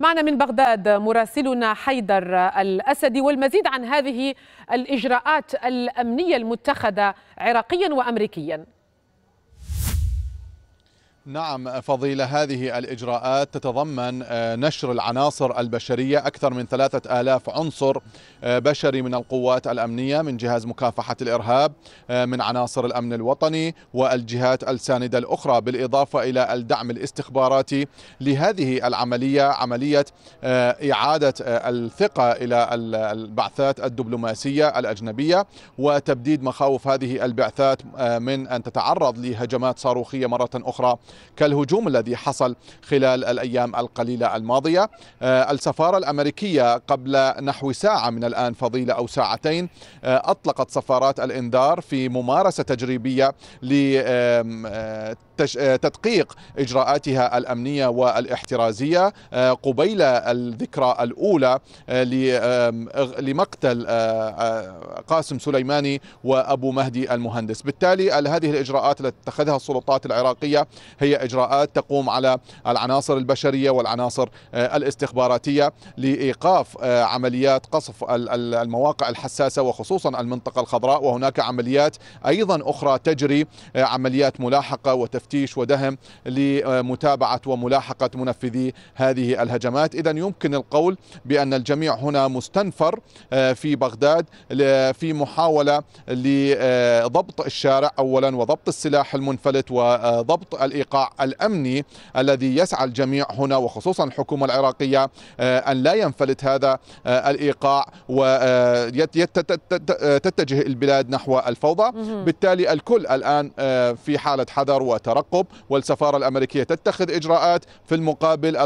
معنا من بغداد مراسلنا حيدر الأسدي والمزيد عن هذه الإجراءات الأمنية المتخذة عراقيا وأمريكيا نعم فضيلة هذه الإجراءات تتضمن آه، نشر العناصر البشرية أكثر من ثلاثة آلاف عنصر آه، بشري من القوات الأمنية من جهاز مكافحة الإرهاب آه، من عناصر الأمن الوطني والجهات الساندة الأخرى بالإضافة إلى الدعم الاستخباراتي لهذه العملية عملية إعادة الثقة إلى البعثات الدبلوماسية الأجنبية وتبديد مخاوف هذه البعثات من أن تتعرض لهجمات صاروخية مرة أخرى كالهجوم الذي حصل خلال الأيام القليلة الماضية آه، السفارة الأمريكية قبل نحو ساعة من الآن فضيلة أو ساعتين آه، أطلقت سفارات الإنذار في ممارسة تجريبية آه، تدقيق إجراءاتها الأمنية والاحترازية قبيل الذكرى الأولى لمقتل قاسم سليماني وأبو مهدي المهندس بالتالي هذه الإجراءات التي اتخذها السلطات العراقية هي إجراءات تقوم على العناصر البشرية والعناصر آه، الاستخباراتية لإيقاف آه، عمليات قصف المواقع الحساسة وخصوصا المنطقة الخضراء وهناك عمليات أيضا أخرى تجري آه، عمليات ملاحقة وتفتيش ودهم لمتابعة وملاحقة منفذي هذه الهجمات إذا يمكن القول بأن الجميع هنا مستنفر في بغداد في محاولة لضبط الشارع أولا وضبط السلاح المنفلت وضبط الإيقاف الواقع الأمني الذي يسعى الجميع هنا وخصوصا الحكومة العراقية آه، أن لا ينفلت هذا آه، الإيقاع وتتجه آه، البلاد نحو الفوضى بالتالي الكل الآن في حالة حذر وترقب والسفارة الأمريكية تتخذ إجراءات في المقابل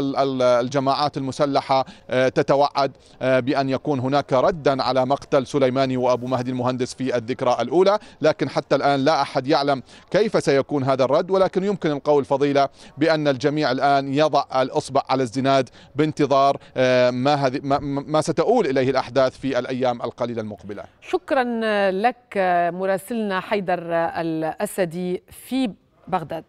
الجماعات المسلحة تتوعد بأن يكون هناك ردا على مقتل سليماني وأبو مهدي المهندس في الذكرى الأولى لكن حتى الآن لا أحد يعلم كيف سيكون هذا الرد ولكن يمكن القول أو الفضيلة بأن الجميع الآن يضع الأصبع على الزناد بانتظار آه، ما, هذه ما ستؤول إليه الأحداث في الأيام القليلة المقبلة شكرا لك آه، مراسلنا حيدر آه، الأسدي في بغداد